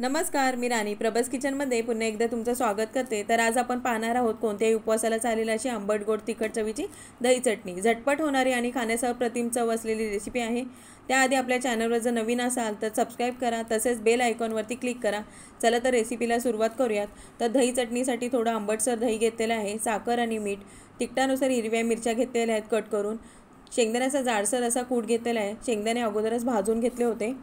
नमस्कार मी राणी प्रभस किचनमध्ये पुन्हा एकदा तुमचं स्वागत करते तर आज आपण पाहणार आहोत कोणत्याही उपवासाला चालेल अशी आंबट गोड तिखट चवीची दही चटणी झटपट होणारी आणि खाण्यासह प्रतिम चव असलेली रेसिपी आहे त्याआधी आपल्या चॅनलवर जर नवीन असाल तर सबस्क्राईब करा तसेच बेल आयकॉनवरती क्लिक करा चला तर रेसिपीला सुरुवात करूयात तर दही चटणीसाठी थोडं आंबटसर दही घेतलेलं आहे साखर आणि मीठ तिखटानुसार हिरव्या मिरच्या घेतलेल्या आहेत कट करून शेंगदाण्याचा जाडसर असा कूट घेतलेला आहे शेंगदाणे अगोदरच भाजून घेतले होते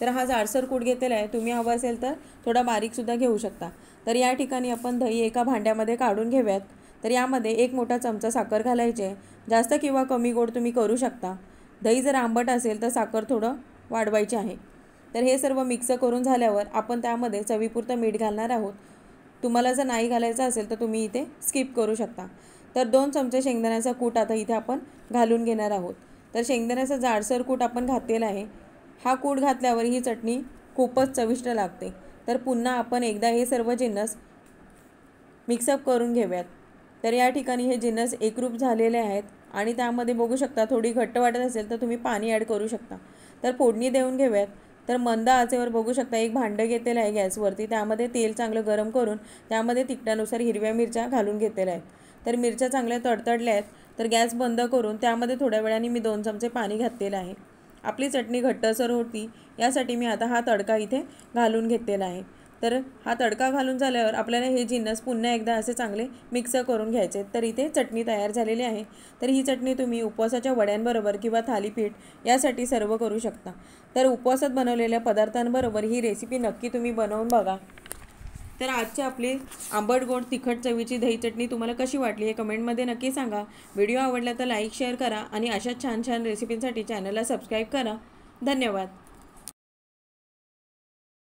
तर हा जाडसर कूट घेतलेला आहे तुम्ही हवं असेल तर थोडा बारीकसुद्धा घेऊ शकता तर या ठिकाणी आपण दही एका भांड्यामध्ये काढून घेऊयात तर यामध्ये एक मोठा चमचा साखर घालायचे जास्त किंवा कमी गोड तुम्ही करू शकता दही जर आंबट असेल तर साखर थोडं वाढवायची आहे तर हे सर्व मिक्स करून झाल्यावर आपण त्यामध्ये चवीपुरतं मीठ घालणार आहोत तुम्हाला जर नाही घालायचं असेल तर तुम्ही इथे स्किप करू शकता तर दोन चमचे शेंगदाण्याचा कूट आता इथे आपण घालून घेणार आहोत तर शेंगदाण्याचा जाडसर कूट आपण घातलेला आहे हा कूड घातल्यावर ही चटणी खूपच चविष्ट लागते तर पुन्हा आपण एकदा हे सर्व जिन्नस मिक्सअप करून घेऊयात तर या ठिकाणी हे जिन्नस एकरूप झालेले आहेत आणि त्यामध्ये बघू शकता थोडी घट्ट वाटत असेल तर तुम्ही पाणी ॲड करू शकता तर फोडणी देऊन घेऊयात तर मंद आचेवर बघू शकता एक भांडं घेतलेलं आहे गॅसवरती त्यामध्ये तेल चांगलं गरम करून त्यामध्ये तिखटानुसार हिरव्या मिरच्या घालून घेतलेल्या आहेत तर मिरच्या चांगल्या तडतडल्या आहेत तर गॅस बंद करून त्यामध्ये थोड्या वेळाने मी दोन चमचे पाणी घातलेलं आहे आपली चटणी घट्टसर होती यासाठी मी आता हा तडका इथे घालून घेतलेला आहे तर हा तडका घालून झाल्यावर आपल्याला हे जिन्नस पुन्हा एकदा असे चांगले मिक्स करून घ्यायचे तर इथे चटणी तयार झालेली आहे तर ही चटणी तुम्ही उपवासाच्या वड्यांबरोबर किंवा थालीपीठ यासाठी सर्व करू शकता तर उपवासात बनवलेल्या पदार्थांबरोबर ही रेसिपी नक्की तुम्ही बनवून बघा तर आजची आपली आंबट गोड तिखट चवीची दही चटणी तुम्हाला कशी वाटली हे कमेंटमध्ये नक्की सांगा व्हिडिओ आवडला तर लाईक शेअर करा आणि अशा छान छान रेसिपींसाठी चॅनलला सबस्क्राईब करा धन्यवाद